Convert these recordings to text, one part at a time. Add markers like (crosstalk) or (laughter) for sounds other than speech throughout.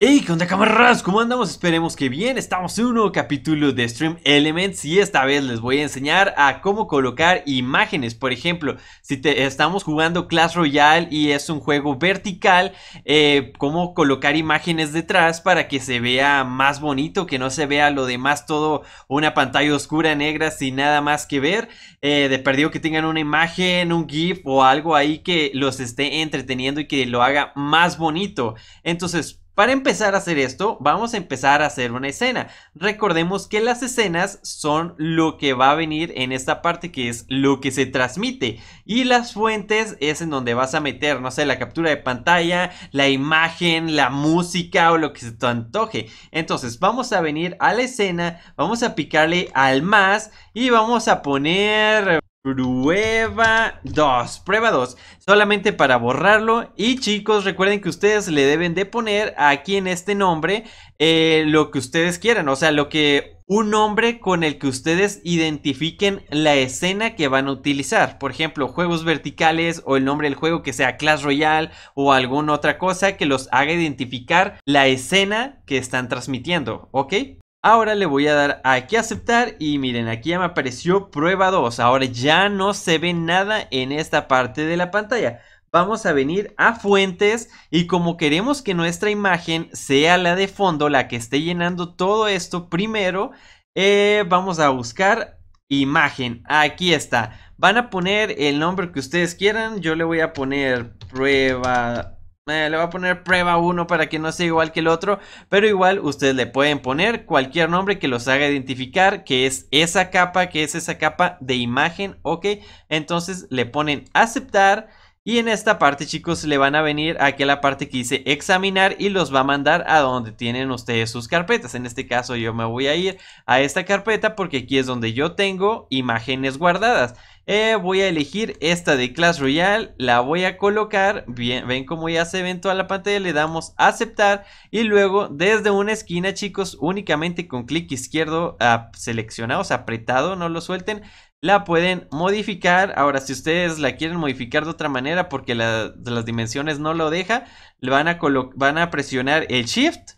Hey, ¿qué onda camaradas? ¿Cómo andamos? Esperemos que bien. Estamos en un nuevo capítulo de Stream Elements y esta vez les voy a enseñar a cómo colocar imágenes. Por ejemplo, si estamos jugando Clash Royale y es un juego vertical, eh, cómo colocar imágenes detrás para que se vea más bonito, que no se vea lo demás todo una pantalla oscura negra sin nada más que ver. Eh, de perdido que tengan una imagen, un GIF o algo ahí que los esté entreteniendo y que lo haga más bonito. Entonces, para empezar a hacer esto, vamos a empezar a hacer una escena. Recordemos que las escenas son lo que va a venir en esta parte que es lo que se transmite. Y las fuentes es en donde vas a meter, no sé, la captura de pantalla, la imagen, la música o lo que se te antoje. Entonces vamos a venir a la escena, vamos a picarle al más y vamos a poner Prueba 2, prueba 2, solamente para borrarlo. Y chicos, recuerden que ustedes le deben de poner aquí en este nombre eh, lo que ustedes quieran, o sea, lo que un nombre con el que ustedes identifiquen la escena que van a utilizar. Por ejemplo, juegos verticales o el nombre del juego que sea Clash Royale o alguna otra cosa que los haga identificar la escena que están transmitiendo, ¿ok? Ahora le voy a dar aquí a aceptar y miren aquí ya me apareció prueba 2. Ahora ya no se ve nada en esta parte de la pantalla. Vamos a venir a fuentes y como queremos que nuestra imagen sea la de fondo, la que esté llenando todo esto primero, eh, vamos a buscar imagen. Aquí está. Van a poner el nombre que ustedes quieran. Yo le voy a poner prueba eh, le voy a poner prueba uno para que no sea igual que el otro, pero igual ustedes le pueden poner cualquier nombre que los haga identificar que es esa capa, que es esa capa de imagen, ok, entonces le ponen aceptar y en esta parte chicos le van a venir aquí a la parte que dice examinar y los va a mandar a donde tienen ustedes sus carpetas, en este caso yo me voy a ir a esta carpeta porque aquí es donde yo tengo imágenes guardadas. Eh, voy a elegir esta de Clash Royale, la voy a colocar, bien, ven como ya se evento toda la pantalla, le damos aceptar y luego desde una esquina chicos, únicamente con clic izquierdo seleccionado, o sea, apretado, no lo suelten, la pueden modificar. Ahora, si ustedes la quieren modificar de otra manera porque las dimensiones no lo deja, van a, van a presionar el Shift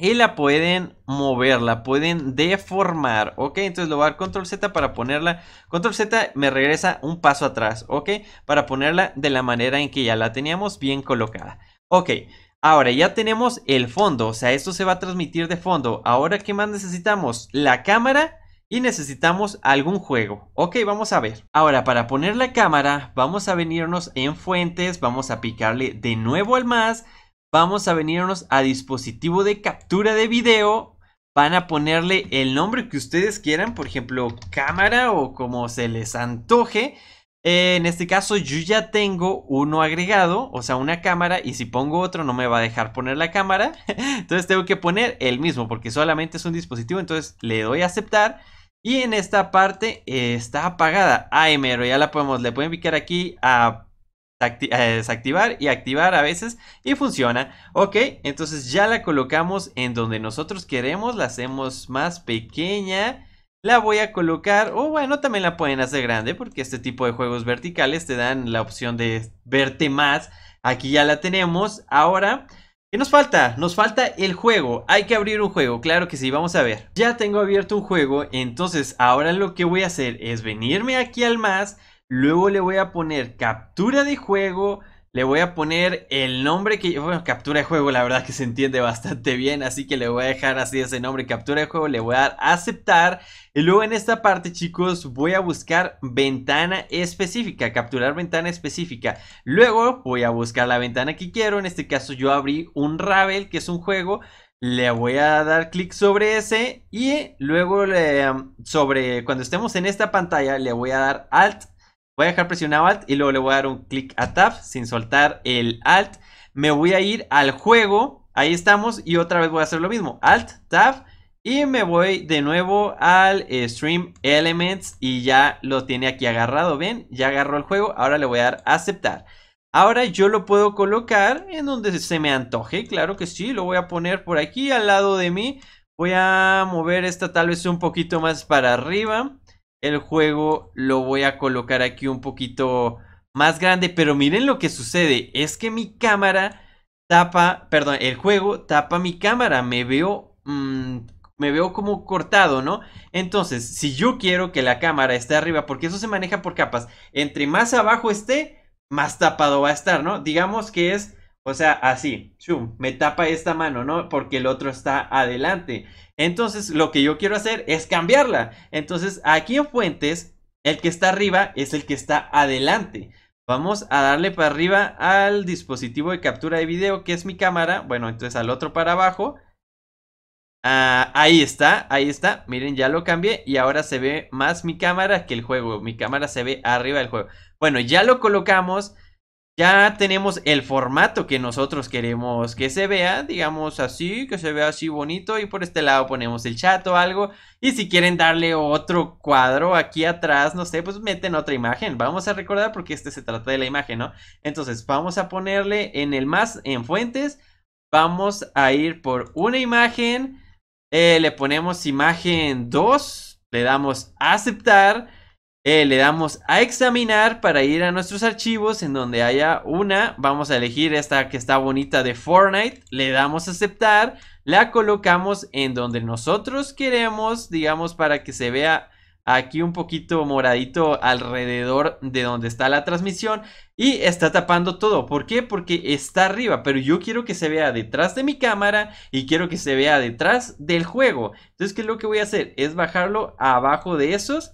y la pueden mover, la pueden deformar, ¿ok? Entonces lo voy a dar control Z para ponerla, control Z me regresa un paso atrás, ¿ok? Para ponerla de la manera en que ya la teníamos bien colocada. Ok, ahora ya tenemos el fondo, o sea, esto se va a transmitir de fondo. Ahora, ¿qué más necesitamos? La cámara y necesitamos algún juego. Ok, vamos a ver. Ahora, para poner la cámara, vamos a venirnos en fuentes, vamos a picarle de nuevo al más vamos a venirnos a dispositivo de captura de video. Van a ponerle el nombre que ustedes quieran, por ejemplo, cámara o como se les antoje. Eh, en este caso yo ya tengo uno agregado, o sea, una cámara, y si pongo otro no me va a dejar poner la cámara. (laughs) entonces tengo que poner el mismo porque solamente es un dispositivo, entonces le doy a aceptar. Y en esta parte eh, está apagada. Ay, mero, ya la podemos, le pueden picar aquí a eh, desactivar y activar a veces y funciona ok entonces ya la colocamos en donde nosotros queremos la hacemos más pequeña la voy a colocar o bueno también la pueden hacer grande porque este tipo de juegos verticales te dan la opción de verte más aquí ya la tenemos ahora ¿Qué nos falta? Nos falta el juego. Hay que abrir un juego, claro que sí, vamos a ver. Ya tengo abierto un juego, entonces ahora lo que voy a hacer es venirme aquí al más Luego le voy a poner captura de juego. Le voy a poner el nombre que... Bueno, captura de juego, la verdad que se entiende bastante bien. Así que le voy a dejar así ese nombre, captura de juego. Le voy a dar aceptar. Y luego en esta parte, chicos, voy a buscar ventana específica. Capturar ventana específica. Luego voy a buscar la ventana que quiero. En este caso yo abrí un Ravel, que es un juego. Le voy a dar clic sobre ese. Y luego sobre... Cuando estemos en esta pantalla, le voy a dar Alt Voy a dejar presionado Alt y luego le voy a dar un clic a Tab sin soltar el Alt. Me voy a ir al juego. Ahí estamos. Y otra vez voy a hacer lo mismo. Alt, Tab. Y me voy de nuevo al eh, Stream Elements. Y ya lo tiene aquí agarrado. ¿Ven? Ya agarró el juego. Ahora le voy a dar aceptar. Ahora yo lo puedo colocar en donde se me antoje. Claro que sí. Lo voy a poner por aquí al lado de mí. Voy a mover esta tal vez un poquito más para arriba el juego lo voy a colocar aquí un poquito más grande. Pero miren lo que sucede. Es que mi cámara tapa, perdón, el juego tapa mi cámara. Me veo, mm, me veo como cortado, ¿no? Entonces, si yo quiero que la cámara esté arriba, porque eso se maneja por capas, entre más abajo esté, más tapado va a estar, ¿no? Digamos que es o sea, así, me tapa esta mano, ¿no? Porque el otro está adelante. Entonces, lo que yo quiero hacer es cambiarla. Entonces, aquí en Fuentes, el que está arriba es el que está adelante. Vamos a darle para arriba al dispositivo de captura de video, que es mi cámara. Bueno, entonces al otro para abajo. Ah, ahí está, ahí está. Miren, ya lo cambié y ahora se ve más mi cámara que el juego. Mi cámara se ve arriba del juego. Bueno, ya lo colocamos. Ya tenemos el formato que nosotros queremos que se vea, digamos así, que se vea así bonito y por este lado ponemos el chat o algo. Y si quieren darle otro cuadro aquí atrás, no sé, pues meten otra imagen. Vamos a recordar porque este se trata de la imagen, ¿no? Entonces vamos a ponerle en el más, en fuentes, vamos a ir por una imagen, eh, le ponemos imagen 2, le damos aceptar. Eh, le damos a examinar para ir a nuestros archivos en donde haya una. Vamos a elegir esta que está bonita de Fortnite. Le damos a aceptar. La colocamos en donde nosotros queremos, digamos, para que se vea aquí un poquito moradito alrededor de donde está la transmisión y está tapando todo. ¿Por qué? Porque está arriba, pero yo quiero que se vea detrás de mi cámara y quiero que se vea detrás del juego. Entonces, ¿qué es lo que voy a hacer? Es bajarlo abajo de esos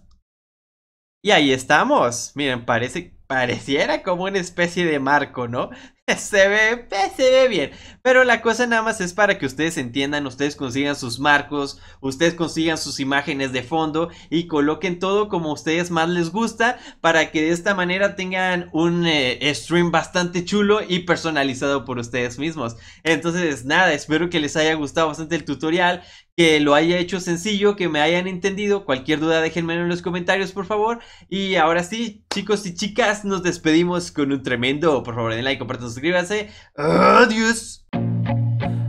y ahí estamos. Miren, parece pareciera como una especie de marco, ¿no? (laughs) Se ve, eh, se ve bien. Pero la cosa nada más es para que ustedes entiendan, ustedes consigan sus marcos, ustedes consigan sus imágenes de fondo y coloquen todo como a ustedes más les gusta para que de esta manera tengan un eh, stream bastante chulo y personalizado por ustedes mismos. Entonces, nada, espero que les haya gustado bastante el tutorial, que lo haya hecho sencillo, que me hayan entendido. Cualquier duda déjenmelo en los comentarios, por favor. Y ahora sí, chicos y chicas. Nos despedimos con un tremendo. Por favor, den like, compartan, suscríbanse. Adiós.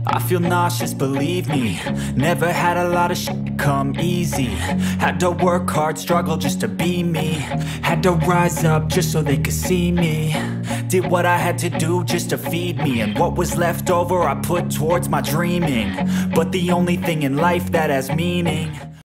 I feel nauseous, believe me. Never had a lot of shit come easy. Had to work hard, struggle just to be me. Had to rise up just so they could see me. Did what I had to do just to feed me. And what was left over, I put towards my dreaming. But the only thing in life that has meaning.